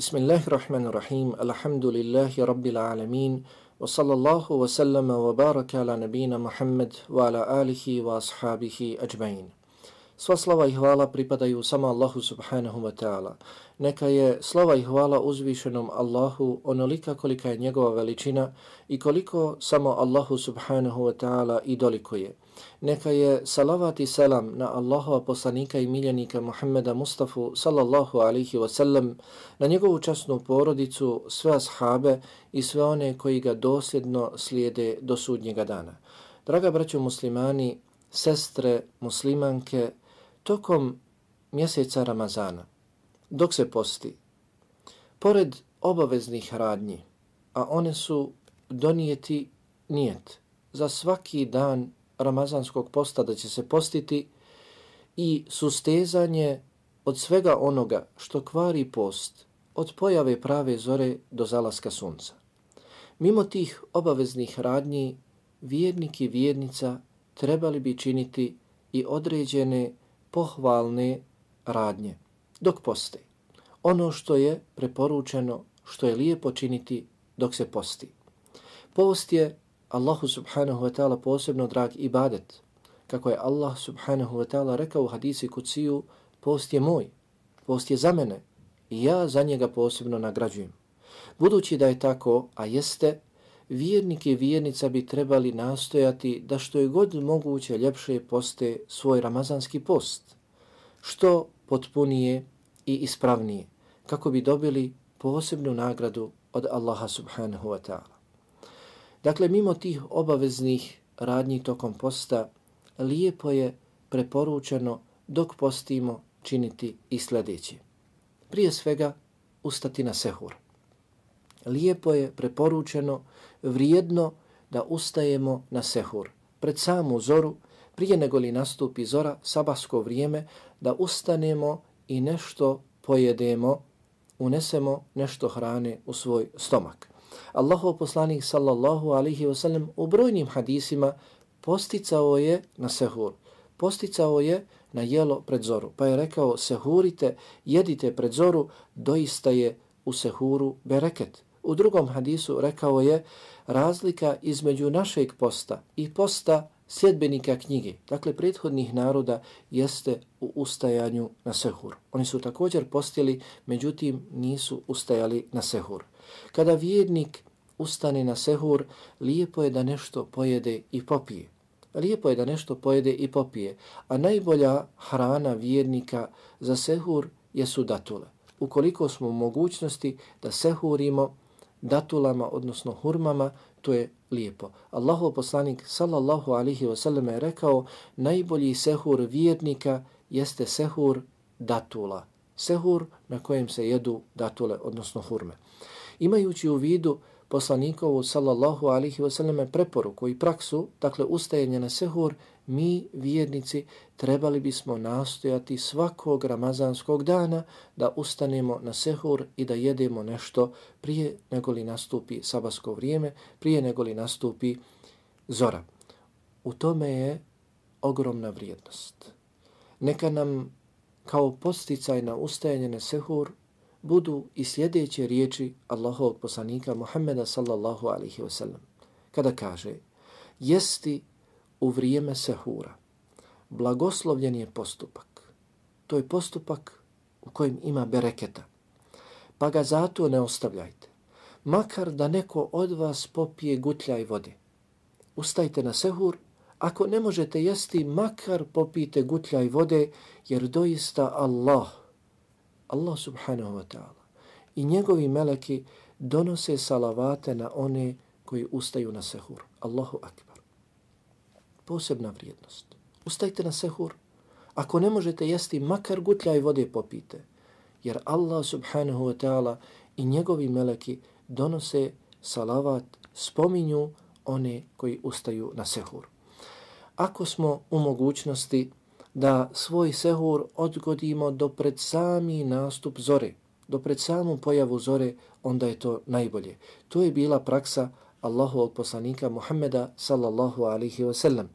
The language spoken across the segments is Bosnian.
Bismillahirrahmanirrahim. الله الرحمن الرحيم Wa لله wa العالمين وصلى الله وسلم وبارك على نبينا محمد وعلى آله وأصحابه أجمعين Sva slava i hvala pripadaju samo Allahu subhanahu wa ta'ala. Neka je slava i hvala uzvišenom Allahu onolika kolika je njegova veličina i koliko samo Allahu subhanahu wa ta'ala i dolikuje. je. Neka je salavat i selam na Allaha poslanika i miljenika Muhammeda Mustafa sallallahu alihi wasallam, na njegovu časnu porodicu, sve ashabe i sve one koji ga dosljedno slijede do sudnjega dana. Draga braćo muslimani, sestre, muslimanke, tokom mjeseca Ramazana, dok se posti, pored obaveznih radnji, a one su donijeti nijet za svaki dan ramazanskog posta da će se postiti i sustezanje od svega onoga što kvari post od pojave prave zore do zalaska sunca. Mimo tih obaveznih radnji, vjernik i vjernica trebali bi činiti i određene pohvalne radnje dok poste. Ono što je preporučeno, što je lijepo činiti dok se posti. Post je Allahu subhanahu wa ta'ala posebno drag ibadet. Kako je Allah subhanahu wa ta'ala rekao u hadisi kuciju, post je moj, post je za mene i ja za njega posebno nagrađujem. Budući da je tako, a jeste, vjernik i vjernica bi trebali nastojati da što je god moguće ljepše poste svoj ramazanski post, što potpunije i ispravnije, kako bi dobili posebnu nagradu od Allaha subhanahu wa ta'ala. Dakle, mimo tih obaveznih radnji tokom posta, lijepo je preporučeno dok postimo činiti i sljedeći. Prije svega, ustati na sehur. Lijepo je preporučeno, vrijedno da ustajemo na sehur. Pred samu zoru, prije nego li nastupi zora, sabasko vrijeme, da ustanemo i nešto pojedemo, unesemo nešto hrane u svoj stomak. Allahov poslanik sallallahu alaihi wa sallam u brojnim hadisima posticao je na sehur, posticao je na jelo pred zoru, pa je rekao sehurite, jedite pred zoru, doista je u sehuru bereket. U drugom hadisu rekao je razlika između našeg posta i posta sjedbenika knjige, dakle prethodnih naroda, jeste u ustajanju na sehur. Oni su također postili, međutim nisu ustajali na sehur. Kada vjernik ustane na sehur, lijepo je da nešto pojede i popije. Lijepo je da nešto pojede i popije, a najbolja hrana vjernika za sehur je datule. Ukoliko smo u mogućnosti da sehurimo datulama, odnosno hurmama, to je lijepo. Allahu poslanik sallallahu alihi wasallam je rekao najbolji sehur vjernika jeste sehur datula. Sehur na kojem se jedu datule, odnosno hurme. Imajući u vidu poslanikovu sallallahu alihi wasallam preporuku i praksu, dakle ustajanje na sehur, mi vjernici trebali bismo nastojati svakog ramazanskog dana da ustanemo na sehur i da jedemo nešto prije nego li nastupi sabasko vrijeme, prije nego li nastupi zora. U tome je ogromna vrijednost. Neka nam kao posticaj na ustajanje na sehur budu i sljedeće riječi Allahovog poslanika Muhammeda sallallahu alihi wasallam kada kaže jesti u vrijeme sehura. Blagoslovljen je postupak. To je postupak u kojem ima bereketa. Pa ga zato ne ostavljajte. Makar da neko od vas popije gutljaj vode. Ustajte na sehur. Ako ne možete jesti, makar popijte gutljaj vode, jer doista Allah, Allah subhanahu wa ta'ala, i njegovi meleki donose salavate na one koji ustaju na sehur. Allahu akbar posebna vrijednost. Ustajte na sehur. Ako ne možete jesti, makar gutlja i vode popite. Jer Allah subhanahu wa ta'ala i njegovi meleki donose salavat, spominju one koji ustaju na sehur. Ako smo u mogućnosti da svoj sehur odgodimo do pred sami nastup zore, do pred samu pojavu zore, onda je to najbolje. To je bila praksa Allahovog poslanika Muhammeda sallallahu alihi wasallam.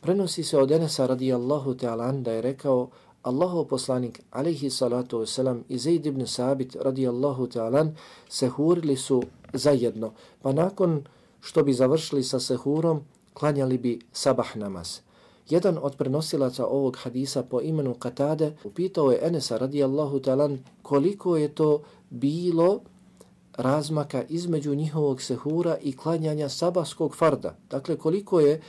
Prenosi se od Enesa radijallahu ta'alan da je rekao Allahov poslanik alihi salatu wasallam i Zaid ibn Sabit radijallahu ta'ala se hurili su zajedno, pa nakon što bi završili sa sehurom, klanjali bi sabah namaz. Jedan od prenosilaca ovog hadisa po imenu Katade upitao je Enesa radijallahu ta'alan koliko je to bilo razmaka između njihovog sehura i klanjanja sabahskog farda. Dakle, koliko je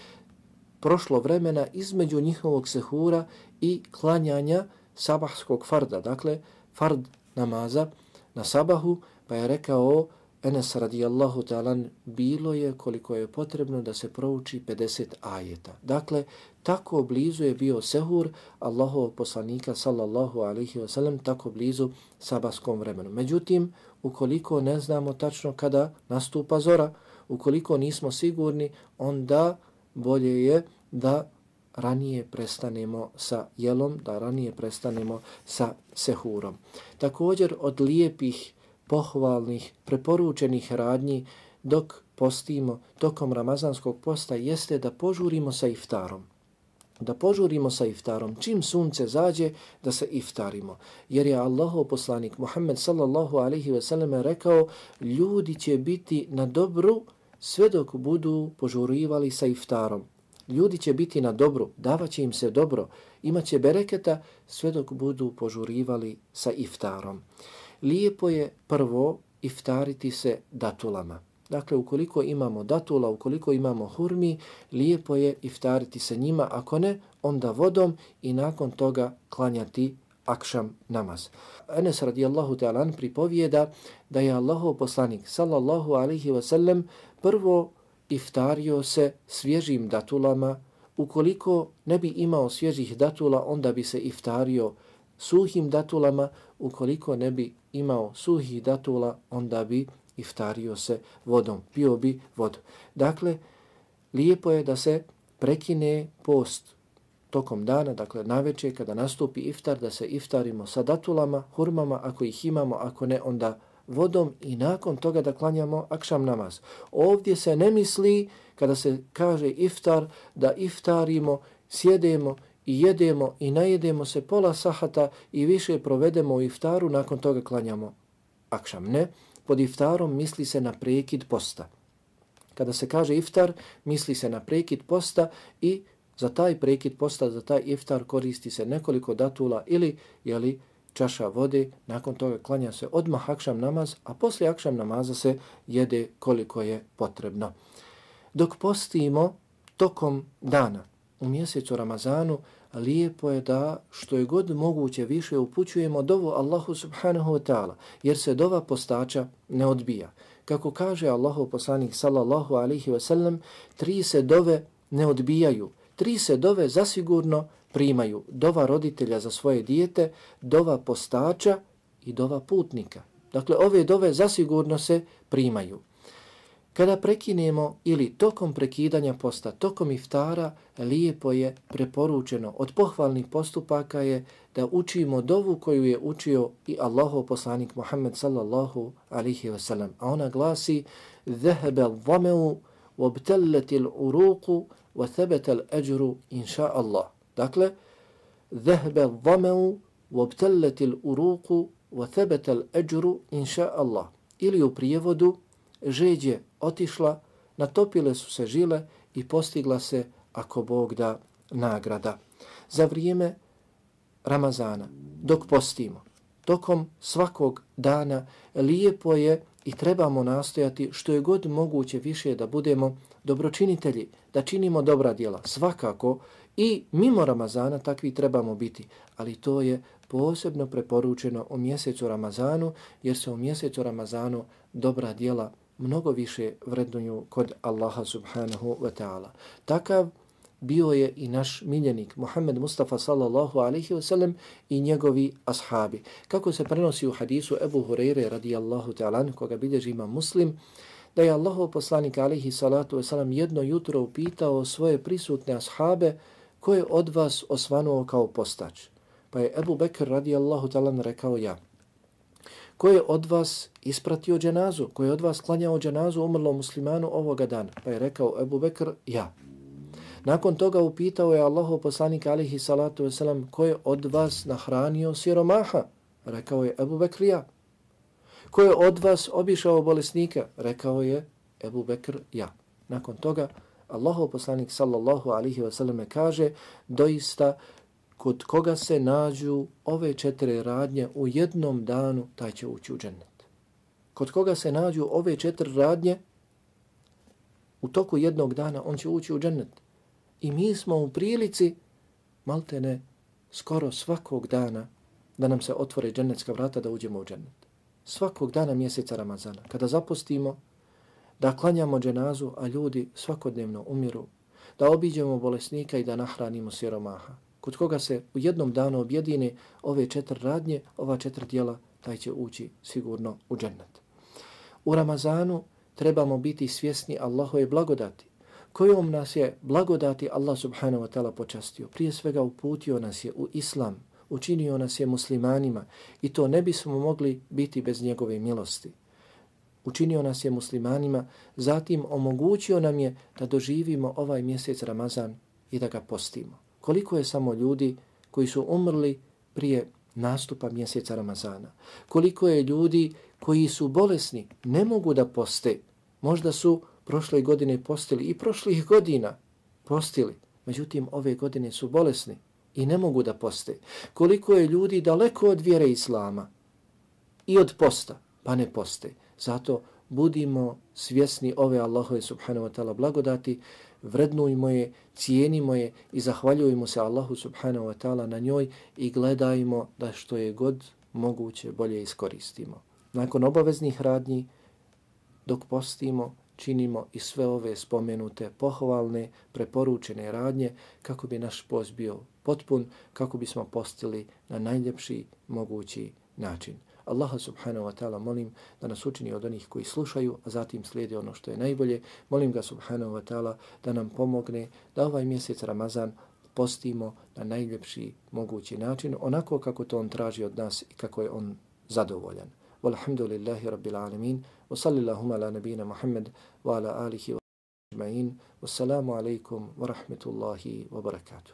prošlo vremena između njihovog sehura i klanjanja sabahskog farda. Dakle, fard namaza na sabahu, pa je rekao Enes radijallahu talan, bilo je koliko je potrebno da se prouči 50 ajeta. Dakle, tako blizu je bio sehur Allahov poslanika sallallahu alihi wasallam, tako blizu sabahskom vremenu. Međutim, ukoliko ne znamo tačno kada nastupa zora, ukoliko nismo sigurni, onda bolje je da ranije prestanemo sa jelom, da ranije prestanemo sa sehurom. Također od lijepih, pohvalnih, preporučenih radnji dok postimo tokom ramazanskog posta jeste da požurimo sa iftarom da požurimo sa iftarom. Čim sunce zađe, da se iftarimo. Jer je Allaho poslanik Muhammed sallallahu alaihi ve selleme rekao ljudi će biti na dobru sve dok budu požurivali sa iftarom. Ljudi će biti na dobru, davat im se dobro, imat će bereketa sve dok budu požurivali sa iftarom. Lijepo je prvo iftariti se datulama. Dakle, ukoliko imamo datula, ukoliko imamo hurmi, lijepo je iftariti sa njima, ako ne, onda vodom i nakon toga klanjati akšam namaz. Enes radijallahu ta'alan pripovijeda da je Allahov poslanik sallallahu alaihi wa sallam prvo iftario se svježim datulama. Ukoliko ne bi imao svježih datula, onda bi se iftario suhim datulama. Ukoliko ne bi imao suhih datula, onda bi iftario se vodom, pio bi vodu. Dakle, lijepo je da se prekine post tokom dana, dakle na večer kada nastupi iftar, da se iftarimo sa datulama, hurmama, ako ih imamo, ako ne, onda vodom i nakon toga da klanjamo akšam namaz. Ovdje se ne misli kada se kaže iftar da iftarimo, sjedemo i jedemo i najedemo se pola sahata i više provedemo u iftaru, nakon toga klanjamo akšam. Ne, pod iftarom misli se na prekid posta. Kada se kaže iftar, misli se na prekid posta i za taj prekid posta, za taj iftar koristi se nekoliko datula ili jeli, čaša vode, nakon toga klanja se odmah akšam namaz, a poslije akšam namaza se jede koliko je potrebno. Dok postimo tokom dana, u mjesecu Ramazanu, lijepo je da što je god moguće više upućujemo dovu Allahu subhanahu wa ta'ala, jer se dova postača ne odbija. Kako kaže Allahu poslanik sallallahu alihi sallam, tri se dove ne odbijaju, tri se dove zasigurno primaju. Dova roditelja za svoje dijete, dova postača i dova putnika. Dakle, ove dove zasigurno se primaju. Kada prekinemo ili tokom prekidanja posta, tokom iftara, lijepo je preporučeno od pohvalnih postupaka je da učimo dovu koju je učio i Allahov poslanik Muhammed sallallahu alihi wasallam. A ona glasi ذهب الظمو وابتلت العروق وثبت الأجر إن شاء الله. Dakle, ذهب الظمو وابتلت العروق وثبت الأجر إن شاء الله. Ili u prijevodu, žeđ je otišla, natopile su se žile i postigla se, ako Bog da, nagrada. Za vrijeme Ramazana, dok postimo, tokom svakog dana, lijepo je i trebamo nastojati što je god moguće više da budemo dobročinitelji, da činimo dobra djela, svakako, i mimo Ramazana takvi trebamo biti, ali to je posebno preporučeno u mjesecu Ramazanu, jer se u mjesecu Ramazanu dobra djela mnogo više vrednuju kod Allaha subhanahu wa ta'ala. Takav bio je i naš miljenik Muhammed Mustafa sallallahu alaihi wa sallam i njegovi ashabi. Kako se prenosi u hadisu Ebu Hureyre radijallahu ta'ala, koga bilježi ima muslim, da je Allahov poslanik alaihi salatu wa sallam jedno jutro upitao svoje prisutne ashabe ko od vas osvanuo kao postač. Pa je Ebu Bekr radijallahu ta'ala rekao ja – ko je od vas ispratio dženazu, ko je od vas klanjao dženazu umrlom muslimanu ovoga dana? Pa je rekao Ebu Bekr, ja. Nakon toga upitao je Allaho poslanik alihi salatu wasalam, ko je od vas nahranio siromaha? Rekao je Ebu Bekr, ja. Ko je od vas obišao bolesnika? Rekao je Ebu Bekr, ja. Nakon toga Allaho poslanik sallallahu alihi wasalam kaže, doista kod koga se nađu ove četiri radnje u jednom danu, taj će ući u džennet. Kod koga se nađu ove četiri radnje u toku jednog dana, on će ući u džennet. I mi smo u prilici, maltene, skoro svakog dana da nam se otvore džennetska vrata da uđemo u džennet. Svakog dana mjeseca Ramazana, kada zapustimo, da klanjamo dženazu, a ljudi svakodnevno umiru, da obiđemo bolesnika i da nahranimo siromaha, kod koga se u jednom danu objedine ove četiri radnje, ova četiri dijela, taj će ući sigurno u džennet. U Ramazanu trebamo biti svjesni Allahove blagodati, kojom nas je blagodati Allah subhanahu wa ta'ala počastio. Prije svega uputio nas je u islam, učinio nas je muslimanima i to ne bismo mogli biti bez njegove milosti. Učinio nas je muslimanima, zatim omogućio nam je da doživimo ovaj mjesec Ramazan i da ga postimo koliko je samo ljudi koji su umrli prije nastupa mjeseca Ramazana, koliko je ljudi koji su bolesni, ne mogu da poste, možda su prošle godine postili i prošlih godina postili, međutim ove godine su bolesni i ne mogu da poste, koliko je ljudi daleko od vjere Islama i od posta, pa ne poste, zato budimo svjesni ove Allahove subhanahu wa ta'ala blagodati, vrednujmo je, cijenimo je i zahvaljujemo se Allahu subhanahu wa ta'ala na njoj i gledajmo da što je god moguće bolje iskoristimo. Nakon obaveznih radnji, dok postimo, činimo i sve ove spomenute pohvalne, preporučene radnje kako bi naš post bio potpun, kako bismo postili na najljepši mogući način. Allaha subhanahu wa ta'ala molim da nas učini od onih koji slušaju, a zatim slijede ono što je najbolje. Molim ga subhanahu wa ta'ala da nam pomogne da ovaj mjesec Ramazan postimo na najljepši mogući način, onako kako to on traži od nas i kako je on zadovoljan. Walhamdulillahi rabbil alamin, wa sallilahuma la nabina Muhammad wa ala alihi wa sallamu alaikum wa rahmetullahi wa barakatuh.